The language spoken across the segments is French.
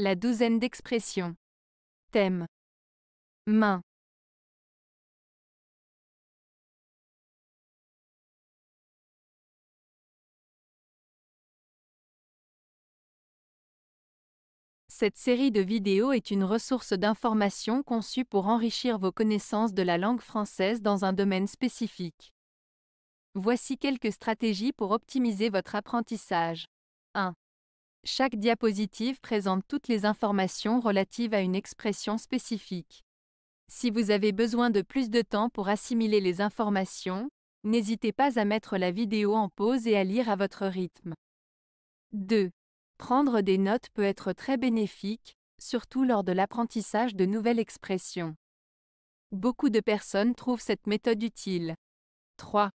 La douzaine d'expressions. Thème. Main. Cette série de vidéos est une ressource d'information conçue pour enrichir vos connaissances de la langue française dans un domaine spécifique. Voici quelques stratégies pour optimiser votre apprentissage. 1. Chaque diapositive présente toutes les informations relatives à une expression spécifique. Si vous avez besoin de plus de temps pour assimiler les informations, n'hésitez pas à mettre la vidéo en pause et à lire à votre rythme. 2. Prendre des notes peut être très bénéfique, surtout lors de l'apprentissage de nouvelles expressions. Beaucoup de personnes trouvent cette méthode utile. 3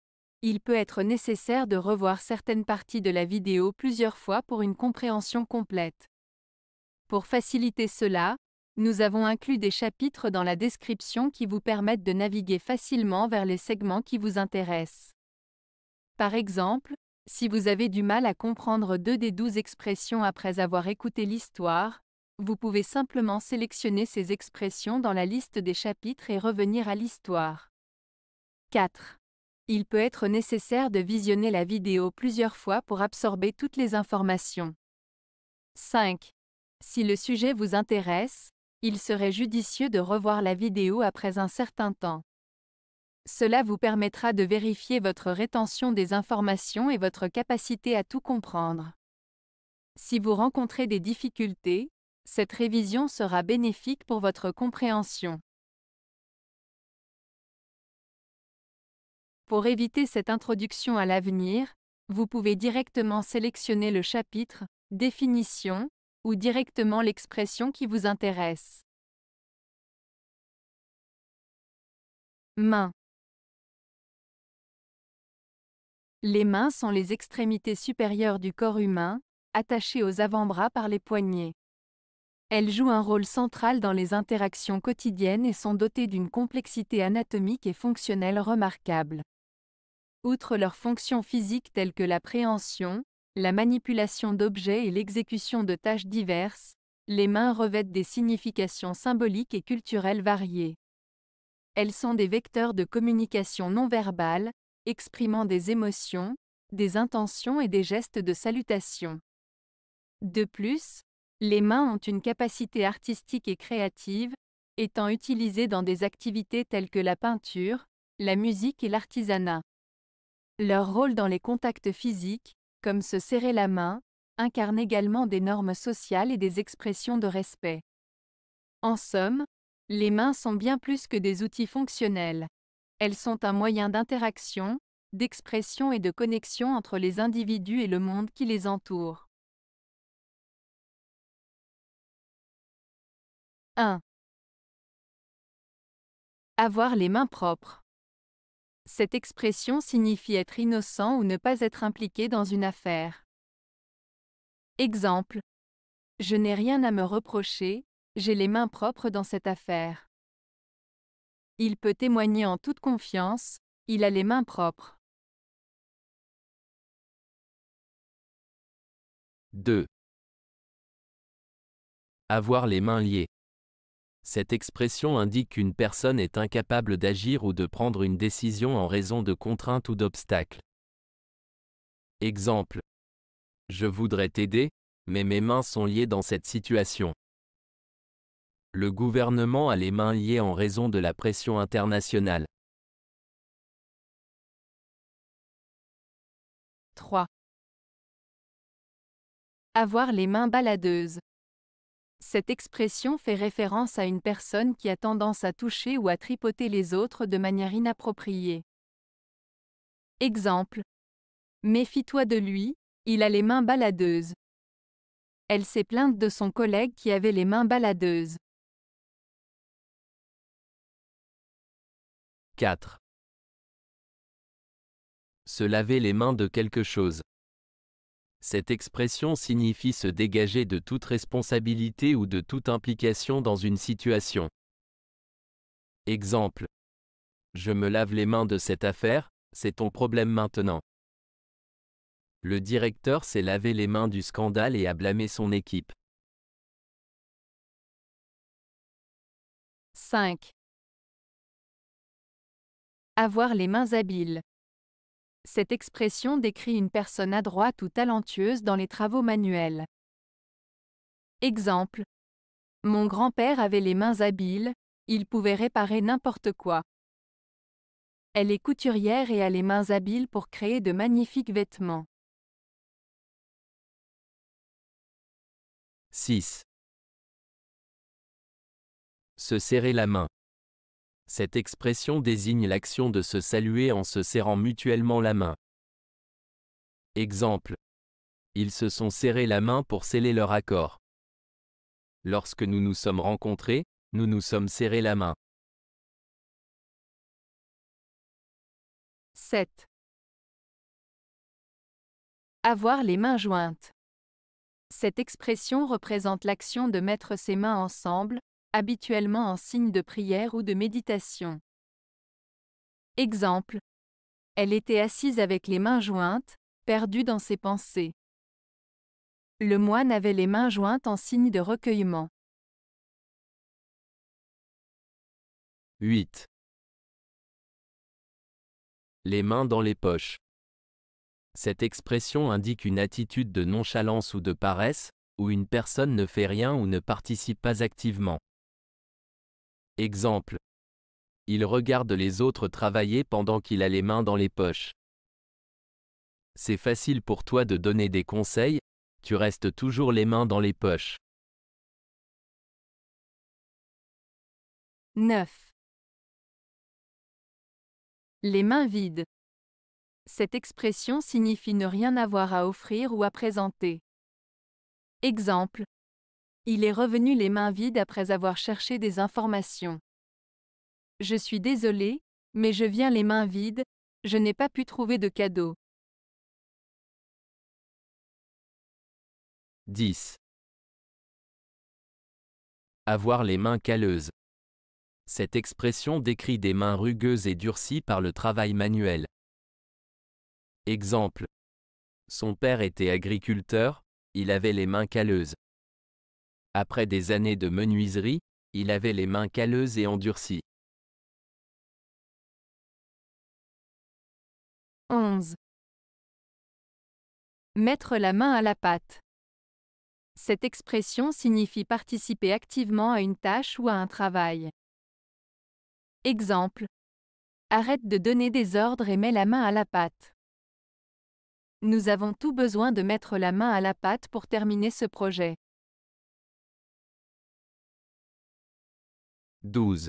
il peut être nécessaire de revoir certaines parties de la vidéo plusieurs fois pour une compréhension complète. Pour faciliter cela, nous avons inclus des chapitres dans la description qui vous permettent de naviguer facilement vers les segments qui vous intéressent. Par exemple, si vous avez du mal à comprendre deux des douze expressions après avoir écouté l'histoire, vous pouvez simplement sélectionner ces expressions dans la liste des chapitres et revenir à l'histoire. 4. Il peut être nécessaire de visionner la vidéo plusieurs fois pour absorber toutes les informations. 5. Si le sujet vous intéresse, il serait judicieux de revoir la vidéo après un certain temps. Cela vous permettra de vérifier votre rétention des informations et votre capacité à tout comprendre. Si vous rencontrez des difficultés, cette révision sera bénéfique pour votre compréhension. Pour éviter cette introduction à l'avenir, vous pouvez directement sélectionner le chapitre, définition, ou directement l'expression qui vous intéresse. Mains. Les mains sont les extrémités supérieures du corps humain, attachées aux avant-bras par les poignets. Elles jouent un rôle central dans les interactions quotidiennes et sont dotées d'une complexité anatomique et fonctionnelle remarquable. Outre leurs fonctions physiques telles que la préhension, la manipulation d'objets et l'exécution de tâches diverses, les mains revêtent des significations symboliques et culturelles variées. Elles sont des vecteurs de communication non verbale, exprimant des émotions, des intentions et des gestes de salutation. De plus, les mains ont une capacité artistique et créative, étant utilisées dans des activités telles que la peinture, la musique et l'artisanat. Leur rôle dans les contacts physiques, comme se serrer la main, incarne également des normes sociales et des expressions de respect. En somme, les mains sont bien plus que des outils fonctionnels. Elles sont un moyen d'interaction, d'expression et de connexion entre les individus et le monde qui les entoure. 1. Avoir les mains propres. Cette expression signifie être innocent ou ne pas être impliqué dans une affaire. Exemple. Je n'ai rien à me reprocher, j'ai les mains propres dans cette affaire. Il peut témoigner en toute confiance, il a les mains propres. 2. Avoir les mains liées. Cette expression indique qu'une personne est incapable d'agir ou de prendre une décision en raison de contraintes ou d'obstacles. Exemple. Je voudrais t'aider, mais mes mains sont liées dans cette situation. Le gouvernement a les mains liées en raison de la pression internationale. 3. Avoir les mains baladeuses. Cette expression fait référence à une personne qui a tendance à toucher ou à tripoter les autres de manière inappropriée. Exemple. Méfie-toi de lui, il a les mains baladeuses. Elle s'est plainte de son collègue qui avait les mains baladeuses. 4. Se laver les mains de quelque chose. Cette expression signifie se dégager de toute responsabilité ou de toute implication dans une situation. Exemple. Je me lave les mains de cette affaire, c'est ton problème maintenant. Le directeur s'est lavé les mains du scandale et a blâmé son équipe. 5. Avoir les mains habiles. Cette expression décrit une personne adroite ou talentueuse dans les travaux manuels. Exemple. Mon grand-père avait les mains habiles, il pouvait réparer n'importe quoi. Elle est couturière et a les mains habiles pour créer de magnifiques vêtements. 6. Se serrer la main. Cette expression désigne l'action de se saluer en se serrant mutuellement la main. Exemple. Ils se sont serrés la main pour sceller leur accord. Lorsque nous nous sommes rencontrés, nous nous sommes serrés la main. 7. Avoir les mains jointes. Cette expression représente l'action de mettre ses mains ensemble, habituellement en signe de prière ou de méditation. Exemple. Elle était assise avec les mains jointes, perdue dans ses pensées. Le moine avait les mains jointes en signe de recueillement. 8. Les mains dans les poches. Cette expression indique une attitude de nonchalance ou de paresse, où une personne ne fait rien ou ne participe pas activement. Exemple. Il regarde les autres travailler pendant qu'il a les mains dans les poches. C'est facile pour toi de donner des conseils, tu restes toujours les mains dans les poches. 9. Les mains vides. Cette expression signifie ne rien avoir à offrir ou à présenter. Exemple, il est revenu les mains vides après avoir cherché des informations. Je suis désolé, mais je viens les mains vides, je n'ai pas pu trouver de cadeau. 10. Avoir les mains calleuses. Cette expression décrit des mains rugueuses et durcies par le travail manuel. Exemple. Son père était agriculteur, il avait les mains calleuses. Après des années de menuiserie, il avait les mains calleuses et endurcies. 11. Mettre la main à la pâte. Cette expression signifie participer activement à une tâche ou à un travail. Exemple. Arrête de donner des ordres et mets la main à la pâte. Nous avons tout besoin de mettre la main à la pâte pour terminer ce projet. 12.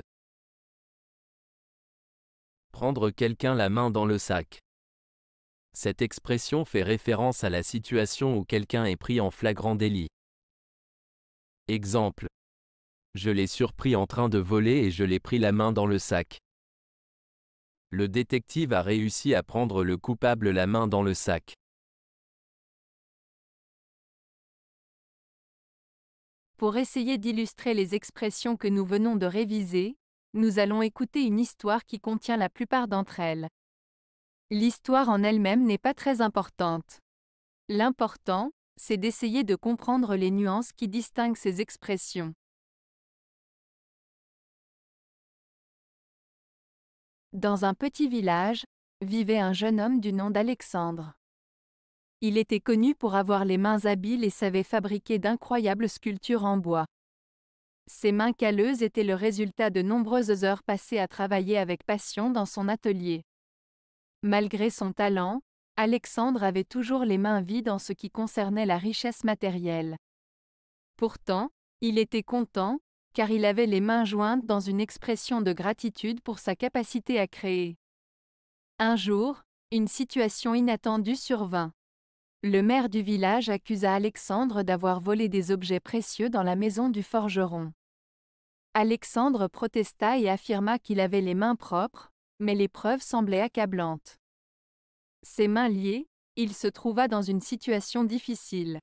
Prendre quelqu'un la main dans le sac. Cette expression fait référence à la situation où quelqu'un est pris en flagrant délit. Exemple. Je l'ai surpris en train de voler et je l'ai pris la main dans le sac. Le détective a réussi à prendre le coupable la main dans le sac. Pour essayer d'illustrer les expressions que nous venons de réviser, nous allons écouter une histoire qui contient la plupart d'entre elles. L'histoire en elle-même n'est pas très importante. L'important, c'est d'essayer de comprendre les nuances qui distinguent ces expressions. Dans un petit village, vivait un jeune homme du nom d'Alexandre. Il était connu pour avoir les mains habiles et savait fabriquer d'incroyables sculptures en bois. Ses mains calleuses étaient le résultat de nombreuses heures passées à travailler avec passion dans son atelier. Malgré son talent, Alexandre avait toujours les mains vides en ce qui concernait la richesse matérielle. Pourtant, il était content, car il avait les mains jointes dans une expression de gratitude pour sa capacité à créer. Un jour, une situation inattendue survint. Le maire du village accusa Alexandre d'avoir volé des objets précieux dans la maison du forgeron. Alexandre protesta et affirma qu'il avait les mains propres, mais les preuves semblaient accablantes. Ses mains liées, il se trouva dans une situation difficile.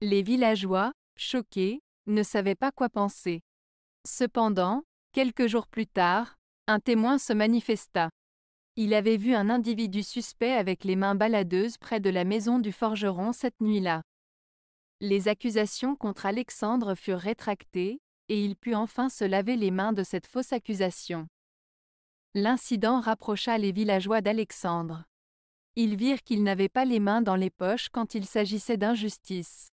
Les villageois, choqués, ne savaient pas quoi penser. Cependant, quelques jours plus tard, un témoin se manifesta. Il avait vu un individu suspect avec les mains baladeuses près de la maison du forgeron cette nuit-là. Les accusations contre Alexandre furent rétractées, et il put enfin se laver les mains de cette fausse accusation. L'incident rapprocha les villageois d'Alexandre. Ils virent qu'il n'avait pas les mains dans les poches quand il s'agissait d'injustice.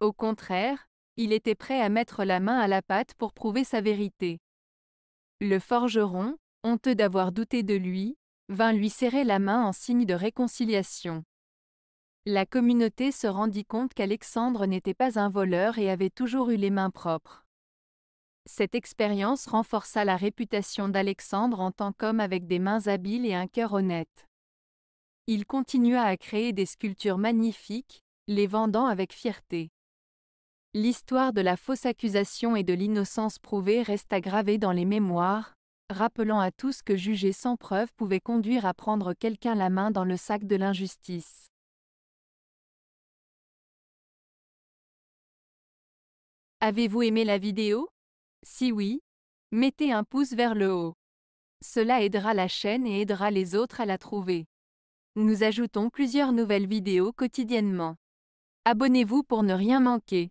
Au contraire, il était prêt à mettre la main à la patte pour prouver sa vérité. Le forgeron, honteux d'avoir douté de lui, vint lui serrer la main en signe de réconciliation. La communauté se rendit compte qu'Alexandre n'était pas un voleur et avait toujours eu les mains propres. Cette expérience renforça la réputation d'Alexandre en tant qu'homme avec des mains habiles et un cœur honnête. Il continua à créer des sculptures magnifiques, les vendant avec fierté. L'histoire de la fausse accusation et de l'innocence prouvée resta gravée dans les mémoires, rappelant à tous que juger sans preuve pouvait conduire à prendre quelqu'un la main dans le sac de l'injustice. Avez-vous aimé la vidéo Si oui, mettez un pouce vers le haut. Cela aidera la chaîne et aidera les autres à la trouver. Nous ajoutons plusieurs nouvelles vidéos quotidiennement. Abonnez-vous pour ne rien manquer.